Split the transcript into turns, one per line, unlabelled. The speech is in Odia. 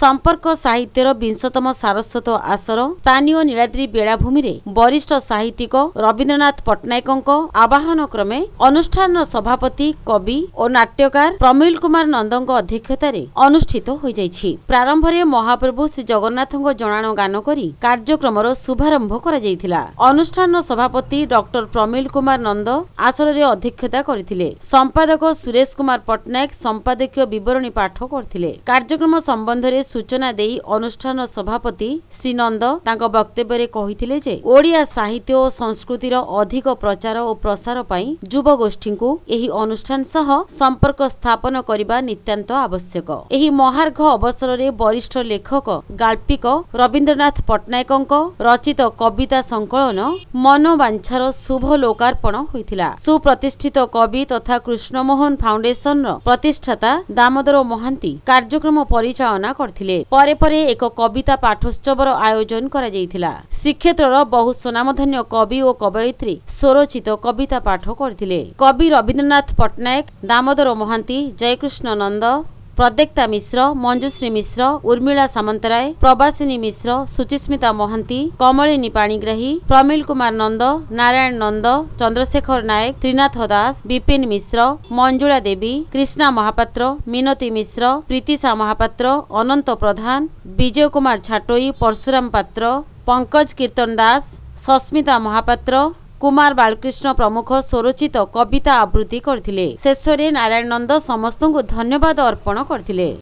ସମ୍ପର୍କ ସାହିତ୍ୟର ବିଂଶତମ ସାରସ୍ୱତ ଆସର ସ୍ଥାନୀୟ ନୀଳାଦ୍ରି ବେଳାଭୂମିରେ ବରିଷ୍ଠ ସାହିତ୍ୟିକ ରବୀନ୍ଦ୍ରନାଥ ପଟ୍ଟନାୟକଙ୍କ ଆବାହନ କ୍ରମେ ଅନୁଷ୍ଠାନର ସଭାପତି କବି ଓ ନାଟ୍ୟକାର ପ୍ରମିଲ କୁମାର ନନ୍ଦଙ୍କ ଅଧ୍ୟକ୍ଷତାରେ ଅନୁଷ୍ଠିତ ହୋଇଯାଇଛି ପ୍ରାରମ୍ଭରେ ମହାପ୍ରଭୁ ଶ୍ରୀଜଗନ୍ନାଥଙ୍କ ଜଣାଣ ଗାନ କରି କାର୍ଯ୍ୟକ୍ରମର ଶୁଭାରମ୍ଭ କରାଯାଇଥିଲା ଅନୁଷ୍ଠାନର ସଭାପତି ଡକ୍ଟର ପ୍ରମିଲ କୁମାର ନନ୍ଦ ଆସରରେ ଅଧ୍ୟକ୍ଷତା କରିଥିଲେ ସମ୍ପାଦକ ସୁରେଶ କୁମାର ପଟ୍ଟନାୟକ ସମ୍ପାଦକୀୟ ବିବରଣୀ ପାଠ କରିଥିଲେ କାର୍ଯ୍ୟକ୍ରମ ସମ୍ବନ୍ଧରେ ସୂଚନା ଦେଇ ଅନୁଷ୍ଠାନ ସଭାପତି ଶ୍ରୀ ନନ୍ଦ ତାଙ୍କ ବକ୍ତବ୍ୟରେ କହିଥିଲେ ଯେ ଓଡ଼ିଆ ସାହିତ୍ୟ ଓ ସଂସ୍କୃତିର ଅଧିକ ପ୍ରଚାର ଓ ପ୍ରସାର ପାଇଁ ଯୁବଗୋଷ୍ଠୀଙ୍କୁ ଏହି ଅନୁଷ୍ଠାନ ସହ ସମ୍ପର୍କ ସ୍ଥାପନ କରିବା ନିତ୍ୟାନ୍ତ ଆବଶ୍ୟକ ଏହି ମହାର୍ଘ ଅବସରରେ ବରିଷ୍ଠ ଲେଖକ ଗାଳ୍ପିକ ରବୀନ୍ଦ୍ରନାଥ ପଟ୍ଟନାୟକଙ୍କ ରଚିତ କବିତା ସଂକଳନ ମନବାଞ୍ଛାର ଶୁଭ ଲୋକାର୍ପଣ ହୋଇଥିଲା ସୁପ୍ରତିଷ୍ଠିତ କବି ତଥା କୃଷ୍ଣମୋହନ ଫାଉଣ୍ଡେସନର ପ୍ରତିଷ୍ଠାତା ଦାମୋଦର ମହାନ୍ତି କାର୍ଯ୍ୟକ୍ରମ ପରିଚାଳନା କରିଥିଲେ एक कविता रो आयोजन गरि श्री क्षेत्र र बहु स्वनामधन्य कवि कवयत्री स्वरचित कविता पाठ गरिबि रबीन्द्रनाथ पट्टनायक दामोदर महान्त जयकृष्ण नन्द ପ୍ରଦେକ୍ତା ମିଶ୍ର ମଞ୍ଜୁଶ୍ରୀ ମିଶ୍ର ଉର୍ମିଳା ସାମନ୍ତରାୟ ପ୍ରବାସିନୀ ମିଶ୍ର ସୁଚିସ୍ମିତା ମହାନ୍ତି କମଳିନୀ ପାଣିଗ୍ରାହୀ ପ୍ରମିଳ କୁମାର ନନ୍ଦ ନାରାୟଣ ନନ୍ଦ ଚନ୍ଦ୍ରଶେଖର ନାୟକ ତ୍ରିନାଥ ଦାସ ବିପିନ ମିଶ୍ର ମଞ୍ଜୁଳା ଦେବୀ କୃଷ୍ଣା ମହାପାତ୍ର ମିନତି ମିଶ୍ର ପ୍ରୀତିଶା ମହାପାତ୍ର ଅନନ୍ତ ପ୍ରଧାନ ବିଜୟ କୁମାର ଛାଟୋଇ ପରଶୁରାମ ପାତ୍ର ପଙ୍କଜ କୀର୍ତ୍ତନ ଦାସ ସସ୍ମିତା ମହାପାତ୍ର କୁମାର ବାଳକୃଷ୍ଣ ପ୍ରମୁଖ ସ୍ୱରୋଚିତ କବିତା ଆବୃତ୍ତି କରିଥିଲେ ଶେଷରେ ନାରାୟଣ ନନ୍ଦ ସମସ୍ତଙ୍କୁ ଧନ୍ୟବାଦ ଅର୍ପଣ କରିଥିଲେ